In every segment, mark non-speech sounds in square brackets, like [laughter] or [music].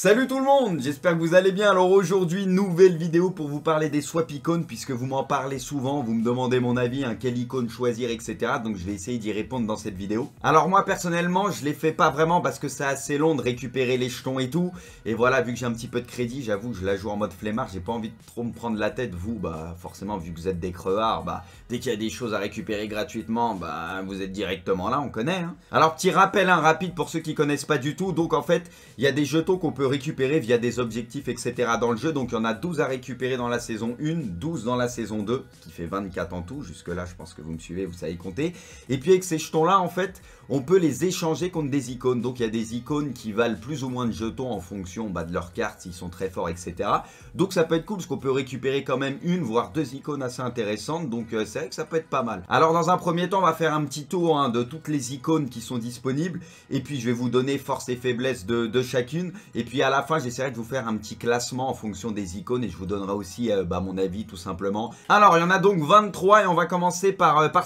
Salut tout le monde, j'espère que vous allez bien. Alors aujourd'hui, nouvelle vidéo pour vous parler des swap icônes puisque vous m'en parlez souvent, vous me demandez mon avis, un hein, quelle icône choisir, etc. Donc je vais essayer d'y répondre dans cette vidéo. Alors moi personnellement, je les fais pas vraiment parce que c'est assez long de récupérer les jetons et tout. Et voilà, vu que j'ai un petit peu de crédit, j'avoue, je la joue en mode flemmard, j'ai pas envie de trop me prendre la tête. Vous, bah forcément, vu que vous êtes des crevards, bah, dès qu'il y a des choses à récupérer gratuitement, bah vous êtes directement là, on connaît. Hein. Alors petit rappel hein, rapide pour ceux qui connaissent pas du tout. Donc en fait, il y a des jetons qu'on peut récupérer via des objectifs, etc. dans le jeu. Donc il y en a 12 à récupérer dans la saison 1, 12 dans la saison 2, qui fait 24 en tout. Jusque-là, je pense que vous me suivez, vous savez compter. Et puis avec ces jetons-là, en fait, on peut les échanger contre des icônes. Donc il y a des icônes qui valent plus ou moins de jetons en fonction bah, de leurs cartes, s'ils sont très forts, etc. Donc ça peut être cool, parce qu'on peut récupérer quand même une, voire deux icônes assez intéressantes. Donc euh, c'est vrai que ça peut être pas mal. Alors dans un premier temps, on va faire un petit tour hein, de toutes les icônes qui sont disponibles. Et puis je vais vous donner force et faiblesse de chacune. Et puis et à la fin, j'essaierai de vous faire un petit classement en fonction des icônes et je vous donnerai aussi euh, bah, mon avis tout simplement. Alors, il y en a donc 23 et on va commencer par, euh, par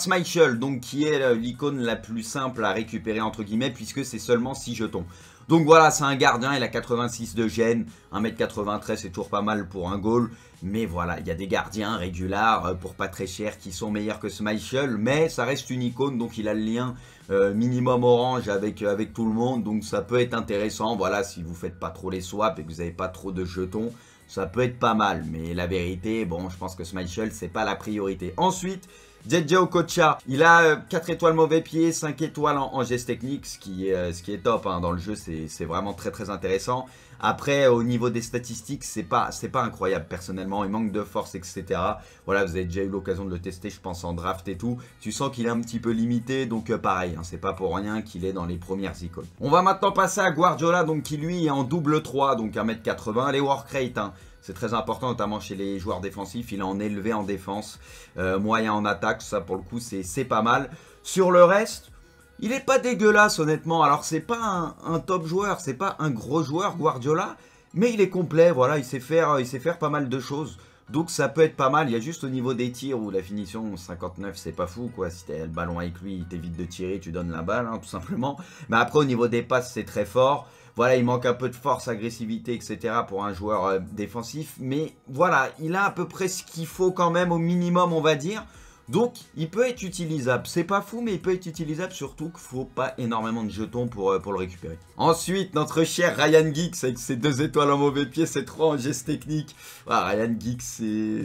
donc qui est euh, l'icône la plus simple à récupérer entre guillemets puisque c'est seulement 6 jetons. Donc voilà, c'est un gardien, il a 86 de gêne, 1m93 c'est toujours pas mal pour un goal. Mais voilà, il y a des gardiens réguliers euh, pour pas très cher qui sont meilleurs que Smichel, mais ça reste une icône, donc il a le lien euh, minimum orange avec, euh, avec tout le monde, donc ça peut être intéressant, voilà, si vous faites pas trop les swaps et que vous n'avez pas trop de jetons, ça peut être pas mal, mais la vérité, bon, je pense que Smichel, c'est pas la priorité. Ensuite, JJ Okocha, il a 4 euh, étoiles mauvais pieds, 5 étoiles en, geste gestes techniques, ce qui est, euh, ce qui est top hein, dans le jeu, c'est vraiment très très intéressant. Après, au niveau des statistiques, c'est pas, pas incroyable personnellement, il manque de force, etc. Voilà, vous avez déjà eu l'occasion de le tester, je pense, en draft et tout. Tu sens qu'il est un petit peu limité, donc euh, pareil, hein, c'est pas pour rien qu'il est dans les premières icônes. On va maintenant passer à Guardiola, donc qui lui est en double 3, donc 1m80, les work hein. C'est très important, notamment chez les joueurs défensifs. Il est en élevé en défense, euh, moyen en attaque. Ça, pour le coup, c'est pas mal. Sur le reste, il n'est pas dégueulasse, honnêtement. Alors, c'est pas un, top joueur, c'est pas un gros joueur, Guardiola. Mais il est complet, voilà. Il sait faire, il sait faire pas mal de choses. Donc ça peut être pas mal, il y a juste au niveau des tirs où la finition 59 c'est pas fou quoi, si as le ballon avec lui, il t'évite de tirer, tu donnes la balle hein, tout simplement. Mais après au niveau des passes c'est très fort, voilà, il manque un peu de force, agressivité, etc. pour un joueur euh, défensif. Mais voilà, il a à peu près ce qu'il faut quand même au minimum, on va dire. Donc, il peut être utilisable. C'est pas fou, mais il peut être utilisable, surtout qu'il faut pas énormément de jetons pour, euh, pour le récupérer. Ensuite, notre cher Ryan Geeks, avec ses deux étoiles en mauvais pied, ses trois en geste technique. Ah, Ryan Geeks,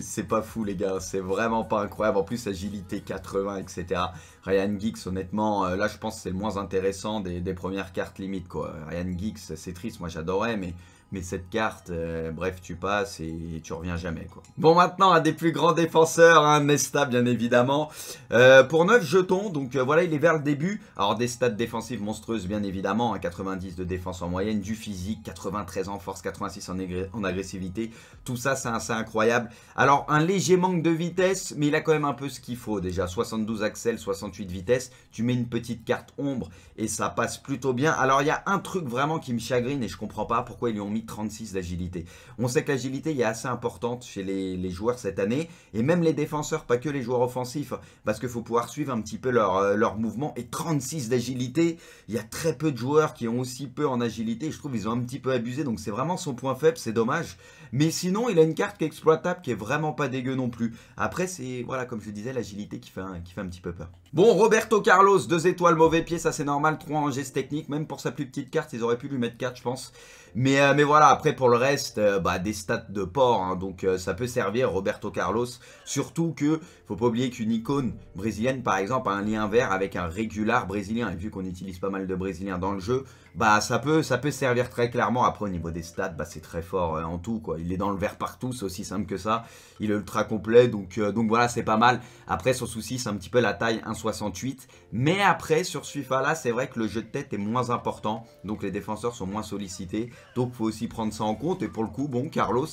c'est pas fou, les gars. C'est vraiment pas incroyable. En plus, agilité 80, etc. Ryan Geeks, honnêtement, euh, là, je pense c'est le moins intéressant des, des, premières cartes limites, quoi. Ryan Geeks, c'est triste. Moi, j'adorais, mais mais cette carte, euh, bref, tu passes et tu reviens jamais. Quoi. Bon, maintenant, un des plus grands défenseurs, hein, Nesta, bien évidemment. Euh, pour 9 jetons, donc euh, voilà, il est vers le début. Alors, des stats défensives monstrueuses, bien évidemment. 90 hein, de défense en moyenne, du physique, 93 en force, 86 en, agressivité. Tout ça, c'est assez incroyable. Alors, un léger manque de vitesse, mais il a quand même un peu ce qu'il faut déjà. 72 axel, 68 vitesse. Tu mets une petite carte ombre et ça passe plutôt bien. Alors, il y a un truc vraiment qui me chagrine et je comprends pas pourquoi ils lui ont mis 36 d'agilité. On sait que l'agilité est assez importante chez les, joueurs cette année, et même les défenseurs, pas que les joueurs offensifs, parce qu'il faut pouvoir suivre un petit peu leurs euh, mouvements Et 36 d'agilité, il y a très peu de joueurs qui ont aussi peu en agilité, je trouve qu'ils ont un petit peu abusé, donc c'est vraiment son point faible, c'est dommage. Mais sinon, il a une carte qui est exploitable, qui est vraiment pas dégueu non plus. Après, c'est, voilà, comme je disais, l'agilité qui, fait un, qui fait un petit peu peur. Bon, Roberto Carlos, deux étoiles, mauvais pied, ça c'est normal, 3 en geste technique. Même pour sa plus petite carte, ils auraient pu lui mettre 4, je pense. Mais, euh, mais voilà, après, pour le reste, euh, bah, des stats de port, hein. donc euh, ça peut servir Roberto Carlos. Surtout que, faut pas oublier qu'une icône brésilienne, par exemple, a un lien vert avec un régular brésilien. Et vu qu'on utilise pas mal de brésiliens dans le jeu, bah ça peut, ça peut servir très clairement. Après au niveau des stats, bah, c'est très fort euh, en tout. Quoi. Il est dans le vert partout, c'est aussi simple que ça. Il est ultra complet, donc, euh, donc voilà, c'est pas mal. Après son souci, c'est un petit peu la taille 1,68. Mais après sur fifa là, c'est vrai que le jeu de tête est moins important, donc les défenseurs sont moins sollicités. Donc faut aussi prendre ça en compte. Et pour le coup, bon, Carlos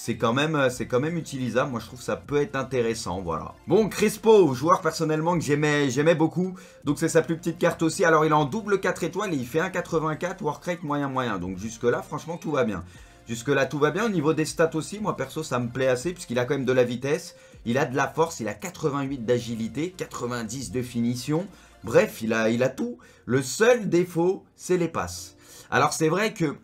c'est quand même euh, c'est quand même utilisable. Moi, je trouve ça peut être intéressant, voilà. Bon, Crispo, joueur personnellement que j'aimais j'aimais beaucoup. Donc c'est sa plus petite carte aussi. Alors il est en double 4 étoiles et il fait 1,84 Warcraft moyen moyen. Donc jusque là, franchement, tout va bien. Jusque là, tout va bien. Au niveau des stats aussi, moi perso, ça me plaît assez puisqu'il a quand même de la vitesse. Il a de la force, il a 88 d'agilité, 90 de finition. Bref, il a, il a tout. Le seul défaut, c'est les passes. Alors c'est vrai que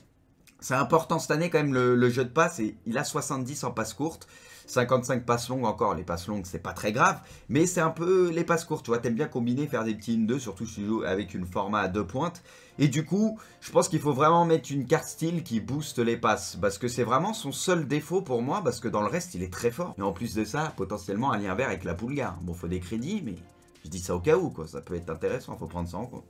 c'est important cette année quand même le, jeu de passe. Et il a 70 en passe courte. 55 passes longues encore, les passes longues c'est pas très grave, mais c'est un peu les passes courtes, tu vois, t'aimes bien combiner, faire des petits 1-2, surtout si tu joues avec une format à deux pointes, et du coup, je pense qu'il faut vraiment mettre une carte style qui booste les passes, parce que c'est vraiment son seul défaut pour moi, parce que dans le reste il est très fort, et en plus de ça, potentiellement un lien vert avec la gare bon faut des crédits, mais je dis ça au cas où, quoi. Ça peut être intéressant, faut prendre ça en compte.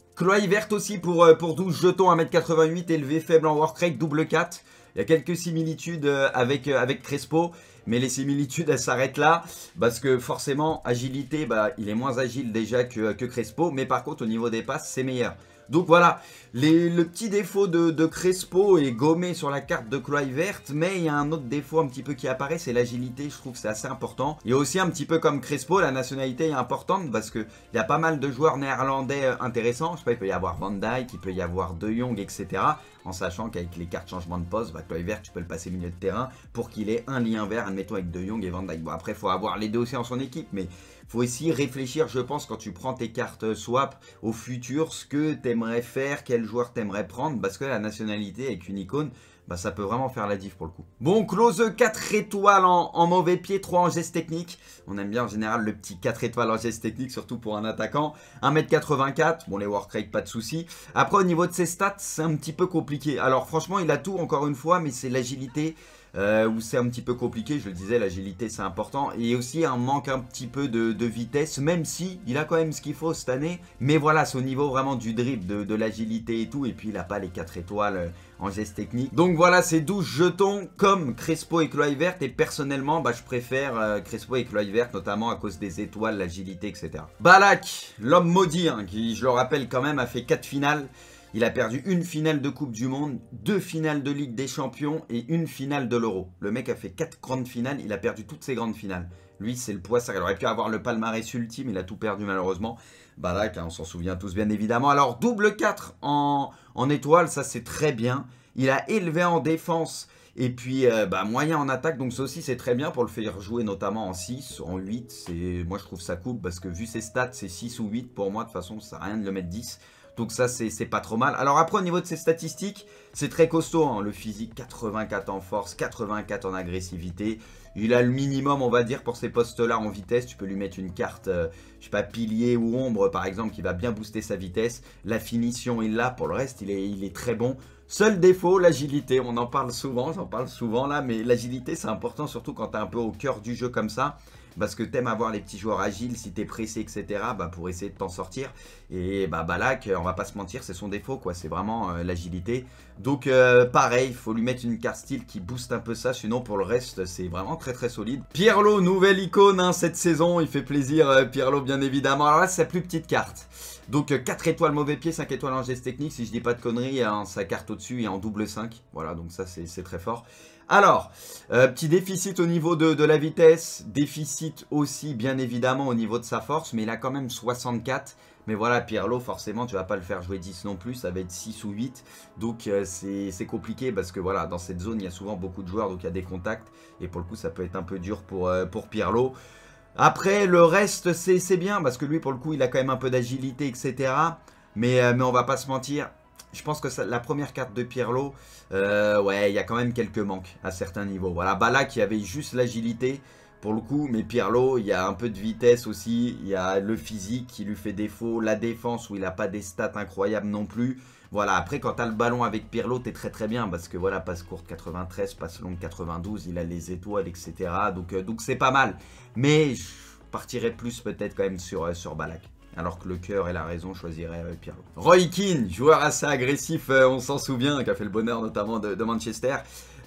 verte aussi pour, euh, pour 12 jetons, 1m88, élevé, faible en Warcrake, double 4. Il y a quelques similitudes euh, avec, euh, avec Crespo, mais les similitudes, elles s'arrêtent là, parce que forcément, agilité, bah, il est moins agile déjà que, que Crespo, mais par contre, au niveau des passes, c'est meilleur. Donc voilà, le petit défaut de, Crespo est gommé sur la carte de Verte, mais il y a un autre défaut un petit peu qui apparaît, c'est l'agilité, je trouve que c'est assez important. Et aussi un petit peu comme Crespo, la nationalité est importante parce qu'il y a pas mal de joueurs néerlandais euh, intéressants, je sais pas, il peut y avoir Van Dijk, il peut y avoir De Jong, etc en sachant qu'avec les cartes changement de poste, bah, vert, tu peux le passer milieu de terrain pour qu'il ait un lien vert, admettons avec De Jong et Van Bon, après, il faut avoir les deux aussi en son équipe, mais faut aussi réfléchir, je pense, quand tu prends tes cartes swap au futur, ce que tu aimerais faire, quel joueur t'aimerais prendre, parce que la nationalité avec une icône, bah, ça peut vraiment faire la diff pour le coup. Bon, close 4 étoiles en, mauvais pied, 3 en geste technique. On aime bien en général le petit 4 étoiles en geste technique, surtout pour un attaquant. 1m84, bon les Warcrake pas de souci. Après au niveau de ses stats, c'est un petit peu compliqué. Alors franchement, il a tout encore une fois, mais c'est l'agilité, euh, où c'est un petit peu compliqué. Je le disais, l'agilité c'est important. Et aussi un manque un petit peu de, vitesse, même si il a quand même ce qu'il faut cette année. Mais voilà, c'est au niveau vraiment du drip, de, l'agilité et tout. Et puis il n'a pas les 4 étoiles euh, en geste technique. Donc voilà, ces 12 jetons comme Crespo et Vert, Et personnellement, bah, je préfère euh, Crespo et Vert, notamment à cause des étoiles, l'agilité, etc. Balak, l'homme maudit, hein, qui, je le rappelle quand même, a fait 4 finales. Il a perdu une finale de Coupe du Monde, deux finales de Ligue des Champions et une finale de l'Euro. Le mec a fait quatre grandes finales, il a perdu toutes ses grandes finales. Lui, c'est le poisson. Il aurait pu avoir le palmarès ultime, il a tout perdu malheureusement. Bah là, on s'en souvient tous bien évidemment. Alors, double 4 en, étoile, ça c'est très bien. Il a élevé en défense et puis euh, bah, moyen en attaque, donc ça aussi c'est très bien pour le faire jouer notamment en 6, en 8. Moi je trouve ça cool parce que vu ses stats, c'est 6 ou 8 pour moi, de toute façon ça sert rien de le mettre 10. Donc ça, c'est pas trop mal. Alors après, au niveau de ses statistiques, c'est très costaud. Hein. Le physique, 84 en force, 84 en agressivité. Il a le minimum, on va dire, pour ces postes-là en vitesse. Tu peux lui mettre une carte, euh, je sais pas, pilier ou ombre, par exemple, qui va bien booster sa vitesse. La finition, il l'a. Pour le reste, il est, il est très bon. Seul défaut, l'agilité. On en parle souvent, j'en parle souvent là, mais l'agilité, c'est important, surtout quand tu es un peu au cœur du jeu comme ça parce que t'aimes avoir les petits joueurs agiles si t'es pressé, etc. Bah, pour essayer de t'en sortir. Et bah, Balak, on va pas se mentir, c'est son défaut, quoi. C'est vraiment euh, l'agilité. Donc, euh, pareil, il faut lui mettre une carte style qui booste un peu ça. Sinon, pour le reste, c'est vraiment très très solide. Pierlo, nouvelle icône hein, cette saison. Il fait plaisir, euh, pierre' bien évidemment. Alors là, c'est sa plus petite carte. Donc 4 étoiles mauvais pied, 5 étoiles en geste technique, si je dis pas de conneries, sa hein, carte au-dessus est en double 5. Voilà, donc ça c'est très fort. Alors, euh, petit déficit au niveau de, la vitesse, déficit aussi bien évidemment au niveau de sa force, mais il a quand même 64. Mais voilà, Pirlo, forcément, tu vas pas le faire jouer 10 non plus, ça va être 6 ou 8. Donc euh, c'est compliqué parce que voilà, dans cette zone, il y a souvent beaucoup de joueurs, donc il y a des contacts. Et pour le coup, ça peut être un peu dur pour, euh, pour Pirlo. Après, le reste, c'est bien parce que lui, pour le coup, il a quand même un peu d'agilité, etc. Mais, mais on va pas se mentir, je pense que la première carte de Pirlo, euh, ouais, il y a quand même quelques manques à certains niveaux. Voilà, Balak, il avait juste l'agilité pour le coup, mais Pirlo, il y a un peu de vitesse aussi, il y a le physique qui lui fait défaut, la défense où il n'a pas des stats incroyables non plus. Voilà, après quand t'as le ballon avec Pirlo, t'es très très bien parce que voilà, passe courte 93, passe longue 92, il a les étoiles, etc. Donc euh, donc c'est pas mal. Mais je partirais plus peut-être quand même sur, euh, sur Balak alors que le cœur et la raison choisiraient euh, Pierre. Roy Keane, joueur assez agressif, euh, on s'en souvient, qui a fait le bonheur notamment de, Manchester.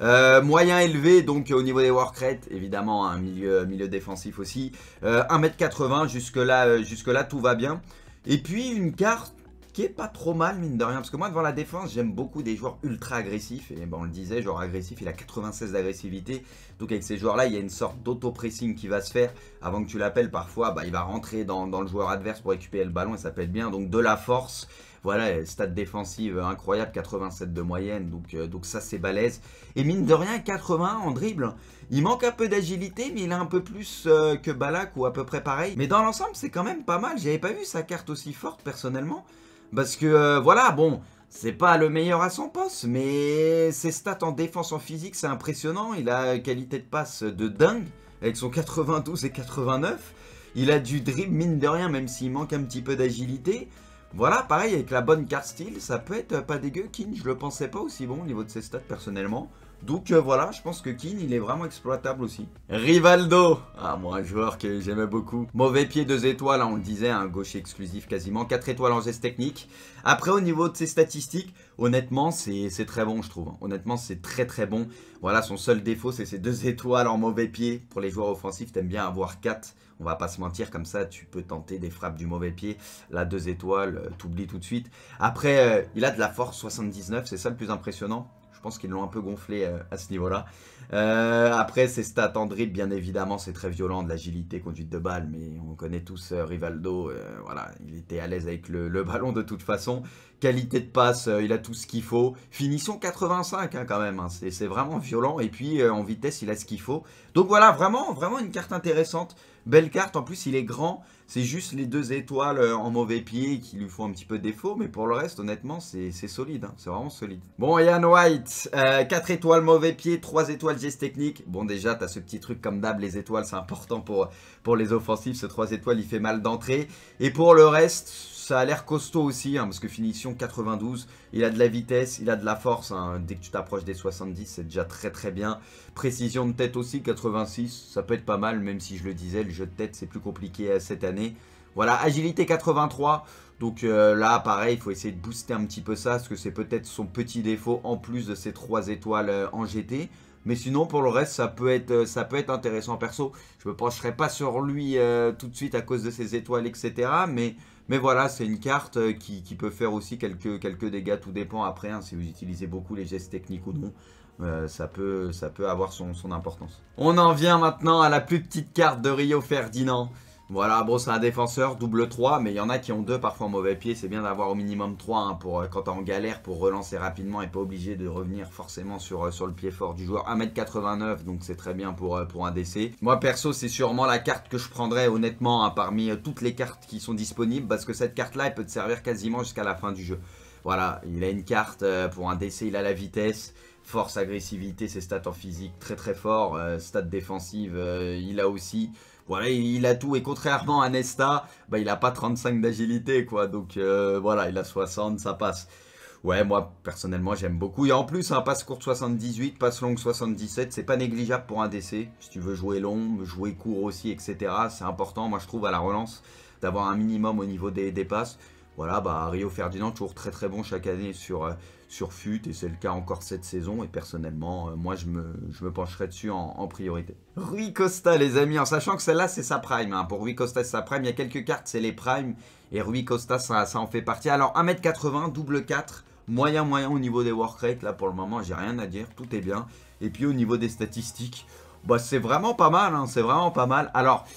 Euh, moyen élevé, donc au niveau des work évidemment, un milieu, défensif aussi. 1m80, jusque-là, jusque -là, tout va bien. Et puis une carte qui est pas trop mal, mine de rien. Parce que moi, devant la défense, j'aime beaucoup des joueurs ultra agressifs. Et ben, on le disait, genre agressif, il a 96 d'agressivité. Donc avec ces joueurs-là, il y a une sorte d'auto-pressing qui va se faire. Avant que tu l'appelles, parfois, bah, il va rentrer dans, le joueur adverse pour récupérer le ballon et ça peut être bien. Donc de la force voilà, stade défensive incroyable, 87 de moyenne, donc, euh, donc ça c'est balèze. Et mine de rien, 80 en dribble. Il manque un peu d'agilité, mais il a un peu plus euh, que Balak ou à peu près pareil. Mais dans l'ensemble, c'est quand même pas mal. J'avais pas vu sa carte aussi forte personnellement. Parce que, euh, voilà, bon, c'est pas le meilleur à son poste, mais ses stats en défense en physique, c'est impressionnant. Il a qualité de passe de dingue, avec son 92 et 89. Il a du dribble, mine de rien, même s'il manque un petit peu d'agilité. Voilà, pareil, avec la bonne carte style, ça peut être pas dégueu. Kin, je le pensais pas aussi bon au niveau de ses stats personnellement. Donc euh, voilà, je pense que Keane, il est vraiment exploitable aussi. Rivaldo Ah, moi, un joueur que j'aimais beaucoup. Mauvais pied, deux étoiles, hein, on le disait, un gauche gaucher exclusif quasiment. Quatre étoiles en geste technique. Après, au niveau de ses statistiques, Honnêtement, c'est très bon, je trouve. Honnêtement, c'est très très bon. Voilà, son seul défaut, c'est ses deux étoiles en mauvais pied. Pour les joueurs offensifs, t'aimes bien avoir quatre. On va pas se mentir, comme ça, tu peux tenter des frappes du mauvais pied. La deux étoiles, euh, t'oublies tout de suite. Après, euh, il a de la force 79, c'est ça le plus impressionnant. Je pense qu'ils l'ont un peu gonflé euh, à ce niveau-là. après, ses stats en bien évidemment, c'est très violent, de l'agilité, conduite de balle, mais on connaît tous Rivaldo, voilà, il était à l'aise avec le, ballon de toute façon qualité de passe, euh, il a tout ce qu'il faut. Finition 85 hein, quand même, hein. c'est vraiment violent. Et puis euh, en vitesse, il a ce qu'il faut. Donc voilà, vraiment, vraiment une carte intéressante. Belle carte, en plus il est grand. C'est juste les deux étoiles euh, en mauvais pied qui lui font un petit peu défaut. Mais pour le reste, honnêtement, c'est solide. Hein. C'est vraiment solide. Bon, Ian White, 4 étoiles mauvais pied, 3 étoiles geste technique. Bon, déjà, tu as ce petit truc comme d'hab, les étoiles, c'est important pour, pour les offensifs. Ce 3 étoiles, il fait mal d'entrée. Et pour le reste, ça a l'air costaud aussi, hein, parce que finition 92, il a de la vitesse, il a de la force. Hein. Dès que tu t'approches des 70, c'est déjà très très bien. Précision de tête aussi, 86, ça peut être pas mal, même si je le disais, le jeu de tête, c'est plus compliqué euh, cette année. Voilà, agilité 83. Donc euh, là, pareil, il faut essayer de booster un petit peu ça, parce que c'est peut-être son petit défaut en plus de ses 3 étoiles euh, en GT. Mais sinon, pour le reste, ça peut être, ça peut être intéressant perso. Je ne me pencherai pas sur lui tout de suite à cause de ses étoiles, etc. Mais mais voilà, c'est une carte euh, qui, peut faire aussi quelques, quelques dégâts, tout dépend après, hein, si vous utilisez beaucoup les gestes techniques ou non. Euh, ça, peut, ça peut avoir son importance. On en vient maintenant à la plus petite carte de Rio Ferdinand. Voilà, bon, c'est un défenseur, double 3, mais il y en a qui ont deux parfois en mauvais pied. C'est bien d'avoir au minimum 3 hein, pour, euh, quand on en galère pour relancer rapidement et pas obligé de revenir forcément sur, euh, sur le pied fort du joueur. 1m89, donc c'est très bien pour, euh, pour un DC. Moi, perso, c'est sûrement la carte que je prendrais honnêtement hein, parmi toutes les cartes qui sont disponibles parce que cette carte-là, elle peut te servir quasiment jusqu'à la fin du jeu. Voilà, il a une carte pour un DC, il a la vitesse force, agressivité, ses stats en physique très très fort, stats défensives il a aussi, voilà, il a tout. Et contrairement à Nesta, bah, il n'a pas 35 d'agilité, quoi. Donc euh, voilà, il a 60, ça passe. Ouais, moi, personnellement, j'aime beaucoup. Et en plus, un hein, passe court 78, passe longue 77, c'est pas négligeable pour un DC. Si tu veux jouer long, jouer court aussi, etc. C'est important, moi, je trouve, à la relance, d'avoir un minimum au niveau des, des passes. Voilà, bah, Rio Ferdinand, toujours très très bon chaque année sur, euh, sur FUT et c'est le cas encore cette saison et personnellement euh, moi je me, je me, pencherai dessus en, priorité. Rui Costa les amis en sachant que celle-là c'est sa prime, hein. pour Rui Costa c'est sa prime, il y a quelques cartes c'est les primes et Rui Costa ça, ça en fait partie. Alors 1m80, double 4, moyen moyen au niveau des work rates là pour le moment j'ai rien à dire, tout est bien. Et puis au niveau des statistiques, bah c'est vraiment pas mal, hein, c'est vraiment pas mal. Alors...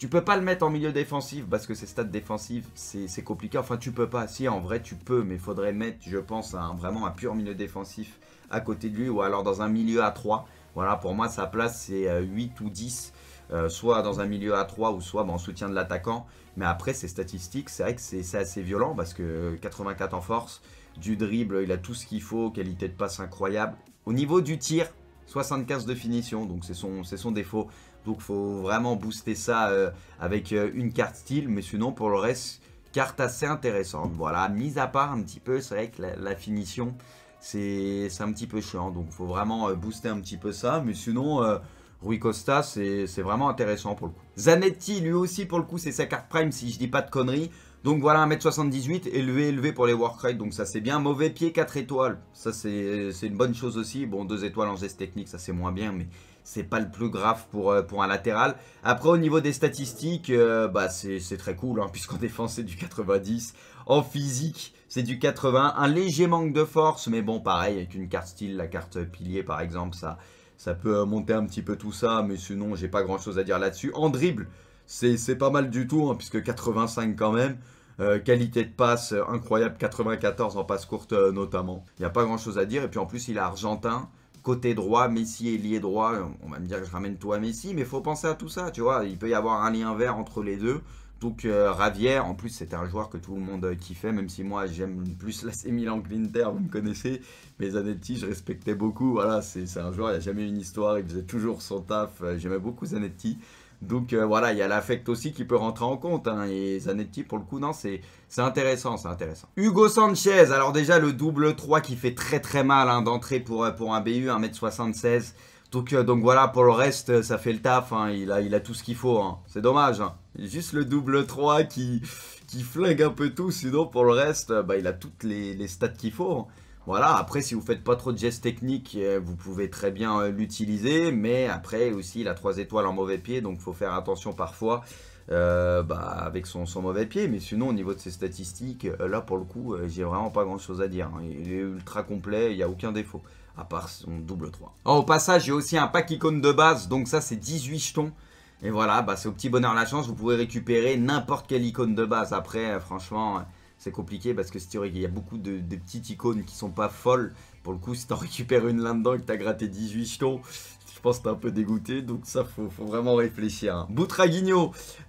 Tu peux pas le mettre en milieu défensif parce que ses stats défensives, c'est compliqué. Enfin, tu peux pas. Si, en vrai, tu peux, mais il faudrait mettre, je pense, un, vraiment un pur milieu défensif à côté de lui ou alors dans un milieu à 3. Voilà, pour moi, sa place, c'est 8 euh, ou 10. Euh, soit dans un milieu à 3 ou soit en soutien de l'attaquant. Mais après, ses statistiques, c'est vrai que c'est assez violent parce que 84 euh, en force, du dribble, il a tout ce qu'il faut, qualité de passe incroyable. Au niveau du tir, 75 de finition, donc c'est son, son défaut. Donc faut vraiment booster ça euh, avec euh, une carte style. Mais sinon, pour le reste, carte assez intéressante. Voilà, mise à part un petit peu, c'est vrai que la, finition, c'est un petit peu chiant. Donc faut vraiment euh, booster un petit peu ça. Mais sinon... Rui Costa, c'est vraiment intéressant pour le coup. Zanetti, lui aussi, pour le coup, c'est sa carte prime, si je dis pas de conneries. Donc voilà, 1m78, élevé, élevé pour les Warcraft, donc ça c'est bien. Mauvais pied, 4 étoiles, ça c'est une bonne chose aussi. Bon, 2 étoiles en geste technique, ça c'est moins bien, mais c'est pas le plus grave pour, euh, pour un latéral. Après, au niveau des statistiques, euh, bah, c'est très cool, hein, [laughs] puisqu'en défense, c'est du 90. En physique, c'est du 80. Un léger manque de force, mais bon, pareil, avec une carte style, la carte pilier, par exemple, ça, ça peut euh, monter un petit peu tout ça, mais sinon, j'ai pas grand-chose à dire là-dessus. En dribble, c'est pas mal du tout, hein, puisque 85 quand même. qualité de passe incroyable, 94 en passe courte notamment. Il n'y a pas grand chose à dire. Et puis en plus, il est argentin côté droit, Messi est lié droit. On va me dire que je ramène toi à Messi, mais il faut penser à tout ça, tu vois. Il peut y avoir un lien vert entre les deux. Donc Ravière, euh, en plus c'était un joueur que tout le monde euh, kiffait, même si moi j'aime plus la Milan que vous me connaissez, mais Zanetti je respectais beaucoup, voilà, c'est un joueur, il n'y a jamais eu une histoire, il faisait toujours son taf, euh, j'aimais beaucoup Zanetti, donc euh, voilà, il y a l'affect aussi qui peut rentrer en compte. Hein, et Zanetti, pour le coup, non, c'est intéressant, c'est intéressant. Hugo Sanchez, alors déjà le double 3 qui fait très très mal hein, d'entrée pour, euh, un BU, 1m76. Donc, euh, donc voilà, pour le reste, ça fait le taf, hein, il, a, tout ce qu'il faut. C'est dommage, juste le double 3 qui, qui flingue un peu tout, sinon pour le reste, bah, il a toutes les, les stats qu'il faut. Voilà, après si vous faites pas trop de gestes techniques, euh, vous pouvez très bien euh, l'utiliser, mais après aussi il a 3 étoiles en mauvais pied, donc faut faire attention parfois euh, bah, avec son, son, mauvais pied, mais sinon au niveau de ses statistiques, là pour le coup j'ai vraiment pas grand chose à dire, hein. il est ultra complet, il n'y a aucun défaut, à part son double 3. au passage j'ai aussi un pack icône de base, donc ça c'est 18 jetons, et voilà, bah, c'est au petit bonheur la chance, vous pouvez récupérer n'importe quelle icône de base, après franchement c'est compliqué parce que c'est tu il y a beaucoup de, petites icônes qui sont pas folles. Pour le coup, si t'en récupères une là-dedans et que t'as gratté 18 jetons, je pense que t'es un peu dégoûté, donc ça, faut, faut vraiment réfléchir. Hein. Boutraguigno, 5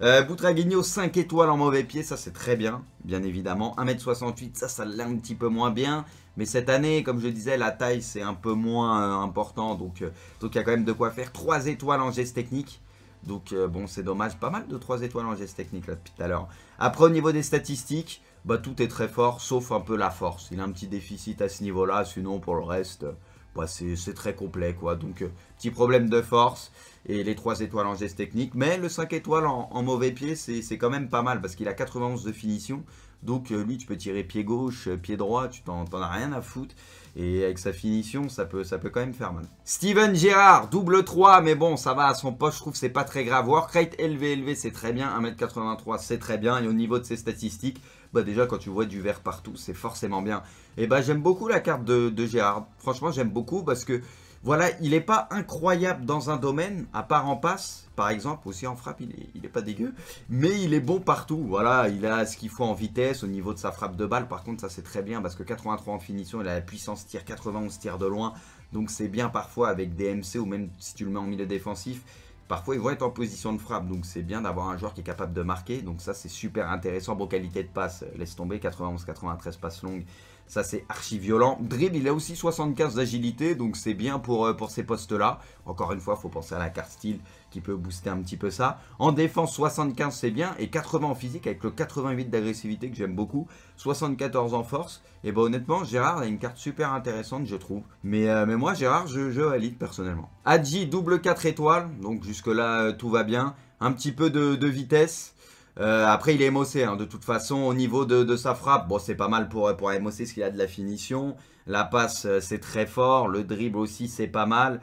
euh, étoiles en mauvais pied, ça c'est très bien, bien évidemment. 1m68, ça, ça l'est un petit peu moins bien. Mais cette année, comme je disais, la taille c'est un peu moins euh, important, euh, donc il y a quand même de quoi faire. 3 étoiles en geste technique. Donc bon, c'est dommage, pas mal de 3 étoiles en geste technique là depuis tout à l'heure. Après, au niveau des statistiques, bah, tout est très fort, sauf un peu la force. Il a un petit déficit à ce niveau-là, sinon pour le reste, bah, c'est très complet. quoi. Donc, euh, petit problème de force et les 3 étoiles en geste technique. Mais le 5 étoiles en, mauvais pied, c'est quand même pas mal parce qu'il a 91 de finition. Donc euh, lui, tu peux tirer pied gauche, euh, pied droit, tu t'en as rien à foutre. Et avec sa finition, ça peut, ça peut quand même faire mal. Steven Gerrard, double 3, mais bon, ça va à son poste, je trouve c'est pas très grave. rate élevé, élevé, c'est très bien. 1m83, c'est très bien. Et au niveau de ses statistiques, bah déjà quand tu vois du vert partout, c'est forcément bien. Et eh bah j'aime beaucoup la carte de, de Gérard. Franchement, j'aime beaucoup parce que voilà, il n'est pas incroyable dans un domaine, à part en passe, par exemple, aussi en frappe, il n'est pas dégueu, mais il est bon partout, voilà, il a ce qu'il faut en vitesse, au niveau de sa frappe de balle, par contre ça c'est très bien, parce que 83 en finition, il a la puissance tir, 91 tire de loin, donc c'est bien parfois avec des MC, ou même si tu le mets en milieu défensif, Parfois, ils vont être en position de frappe, donc c'est bien d'avoir un joueur qui est capable de marquer. Donc ça, c'est super intéressant. Bon, qualité de passe, euh, laisse tomber, 91-93 passes longues ça, c'est archi violent. Dribble, il a aussi 75 d'agilité, donc c'est bien pour, euh, pour ces postes-là. Encore une fois, il faut penser à la carte style qui peut booster un petit peu ça. En défense, 75, c'est bien. Et 80 en physique, avec le 88 d'agressivité que j'aime beaucoup. 74 en force. Et ben honnêtement, Gérard a une carte super intéressante, je trouve. Mais, euh, mais moi, Gérard, je, valide personnellement. Adji, double 4 étoiles. Donc jusque-là, euh, tout va bien. Un petit peu de, de vitesse. Euh, après, il est MOC, hein, de toute façon, au niveau de, sa frappe, bon, c'est pas mal pour, pour MOC, parce qu'il a de la finition. La passe, euh, c'est très fort. Le dribble aussi, c'est pas mal.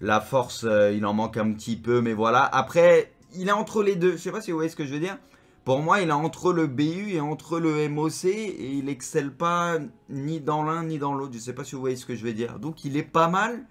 La force, euh, il en manque un petit peu, mais voilà. Après, il est entre les deux. Je sais pas si vous voyez ce que je veux dire. Pour moi, il est entre le BU et entre le MOC, et il excelle pas ni dans l'un ni dans l'autre. Je sais pas si vous voyez ce que je veux dire. Donc, il est pas mal,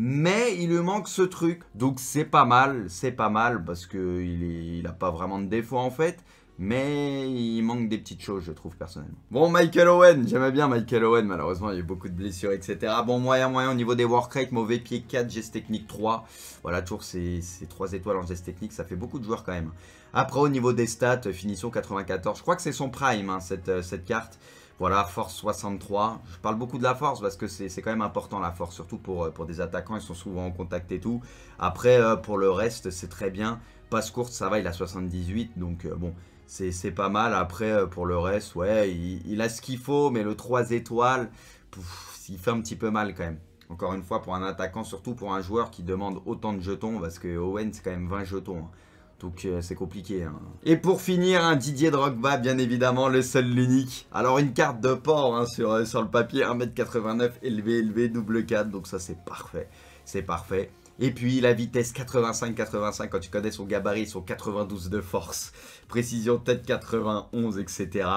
mais il lui manque ce truc. Donc c'est pas mal, c'est pas mal parce qu'il il a pas vraiment de défaut en fait. Mais il manque des petites choses, je trouve, personnellement. Bon, Michael Owen, j'aimais bien Michael Owen, malheureusement, il y a eu beaucoup de blessures, etc. Bon, moyen, moyen au niveau des work mauvais pied 4, geste technique 3. Voilà, toujours ces, trois 3 étoiles en geste technique, ça fait beaucoup de joueurs quand même. Après, au niveau des stats, euh, finition 94, je crois que c'est son prime, hein, euh, cette carte. Voilà, force 63. Je parle beaucoup de la force parce que c'est quand même important la force, surtout euh, pour, des attaquants, ils sont souvent en contact et tout. Après, euh, pour le reste, c'est très bien. Passe courte, ça va, il a 78, donc euh, bon, c'est pas mal. Après, pour le reste, ouais, il, a ce qu'il faut, mais le 3 étoiles, il fait un petit peu mal quand même. Encore une fois, pour un attaquant, surtout pour un joueur qui demande autant de jetons, parce que Owen, c'est quand même 20 jetons. Hein. Donc euh, c'est compliqué. Hein. Et pour finir, un Didier Drogba, bien évidemment, le seul, l'unique. Alors une carte de port hein, sur, euh, sur le papier, 1m89, élevé, élevé, double 4, donc ça c'est parfait. C'est parfait. Et puis la vitesse 85-85, quand tu connais son gabarit, son 92 de force, précision tête 91, etc.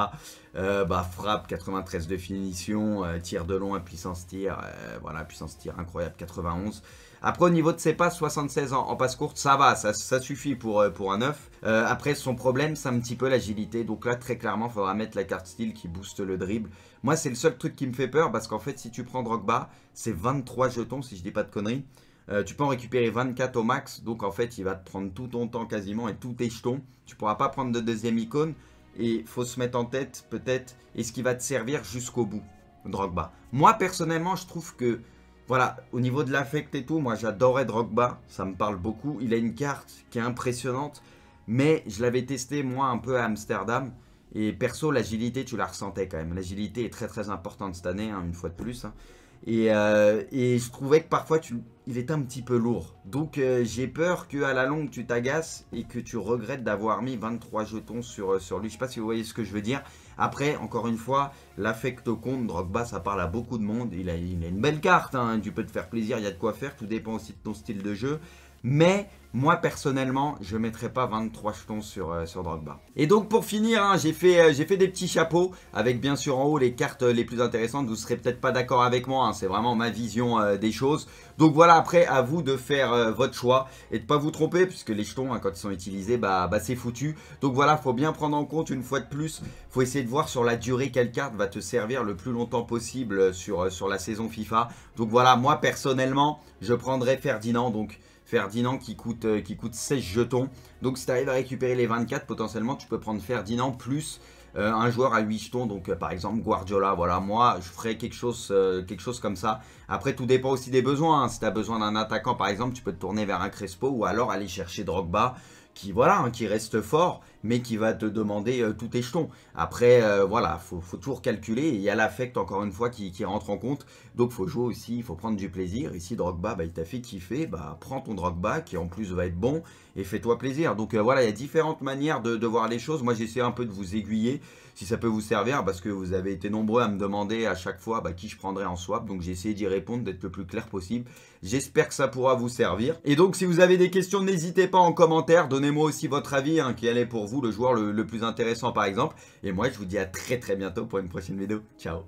Euh, bah, frappe 93 de finition, tir de long, puissance tir, voilà, puissance tir incroyable 91. Après, au niveau de ses passes, 76 ans en passe courte, ça va, ça, suffit pour, euh, pour un 9. Euh, après, son problème, c'est un petit peu l'agilité. Donc là, très clairement, il faudra mettre la carte style qui booste le dribble. Moi, c'est le seul truc qui me fait peur parce qu'en fait, si tu prends Drogba, c'est 23 jetons, si je dis pas de conneries. Euh, tu peux en récupérer 24 au max, donc en fait il va te prendre tout ton temps quasiment et tous tes jetons. Tu pourras pas prendre de deuxième icône et faut se mettre en tête peut-être est-ce qu'il va te servir jusqu'au bout, Drogba. Moi personnellement je trouve que voilà, au niveau de l'affect et tout, moi j'adorais Drogba, ça me parle beaucoup. Il a une carte qui est impressionnante, mais je l'avais testé moi un peu à Amsterdam. Et perso, l'agilité, tu la ressentais quand même. L'agilité est très très importante cette année, hein, une fois de plus. Hein. Euh, et, je trouvais que parfois, il est un petit peu lourd. Donc euh, j'ai peur qu'à la longue, tu t'agaces et que tu regrettes d'avoir mis 23 jetons sur, euh, sur lui. Je sais pas si vous voyez ce que je veux dire. Après, encore une fois, l'affect compte, Drogba, ça parle à beaucoup de monde. Il a, une belle carte, hein. tu peux te faire plaisir, il y a de quoi faire. Tout dépend aussi de ton style de jeu. Mais moi personnellement, je ne mettrais pas 23 jetons sur, euh, sur Drogba. Et donc pour finir, hein, euh, j'ai fait, des petits chapeaux avec bien sûr en haut les cartes les plus intéressantes. Vous ne serez peut-être pas d'accord avec moi, hein, c'est vraiment ma vision euh, des choses. Donc voilà, après à vous de faire votre choix et de ne pas vous tromper puisque les jetons hein, quand ils sont utilisés, bah, bah c'est foutu. Donc voilà, Il faut bien prendre en compte une fois de plus, Il faut essayer de voir sur la durée quelle carte va te servir le plus longtemps possible sur, la saison FIFA. Donc voilà, moi personnellement, je prendrai Ferdinand donc Ferdinand qui coûte, euh, qui coûte 16 jetons. Donc si tu arrives à récupérer les 24, potentiellement tu peux prendre Ferdinand plus euh, un joueur à 8 jetons. Donc euh, par exemple Guardiola, voilà, moi je ferais quelque chose, quelque chose comme ça. Après tout dépend aussi des besoins. Hein. Si tu as besoin d'un attaquant par exemple, tu peux te tourner vers un Crespo ou alors aller chercher Drogba qui, voilà, hein, qui reste fort mais qui va te demander euh, tout tous tes jetons. Après, euh, voilà, faut, faut toujours calculer. Il y a l'affect, encore une fois, qui, rentre en compte. Donc, faut jouer aussi, il faut prendre du plaisir. Ici, Drogba, bah, il t'a fait kiffer. Bah, prends ton Drogba, qui en plus va être bon, et fais-toi plaisir. Donc, euh, voilà, il y a différentes manières de, de voir les choses. Moi, j'essaie un peu de vous aiguiller si ça peut vous servir, parce que vous avez été nombreux à me demander à chaque fois bah, qui je prendrais en swap, donc j'ai essayé d'y répondre, d'être le plus clair possible. J'espère que ça pourra vous servir. Et donc si vous avez des questions, n'hésitez pas en commentaire, donnez-moi aussi votre avis, hein, quel est pour vous le joueur le plus intéressant par exemple. Et moi je vous dis à très très bientôt pour une prochaine vidéo. Ciao